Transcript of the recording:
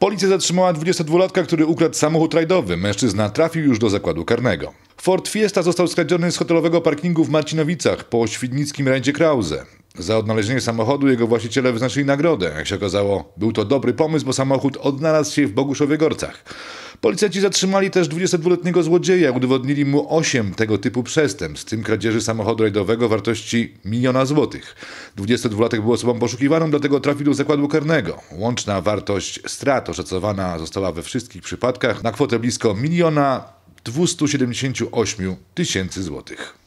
Policja zatrzymała 22-latka, który ukradł samochód rajdowy. Mężczyzna trafił już do zakładu karnego. Ford Fiesta został skradziony z hotelowego parkingu w Marcinowicach po świdnickim rajdzie Krause. Za odnalezienie samochodu jego właściciele wyznaczyli nagrodę. Jak się okazało, był to dobry pomysł, bo samochód odnalazł się w Boguszowie Gorcach. Policjanci zatrzymali też 22-letniego złodzieja, udowodnili mu 8 tego typu przestępstw, w tym kradzieży samochodu rajdowego wartości miliona złotych. 22-latek był osobą poszukiwaną, dlatego trafił do zakładu karnego. Łączna wartość strat oszacowana została we wszystkich przypadkach na kwotę blisko miliona 278 tysięcy złotych.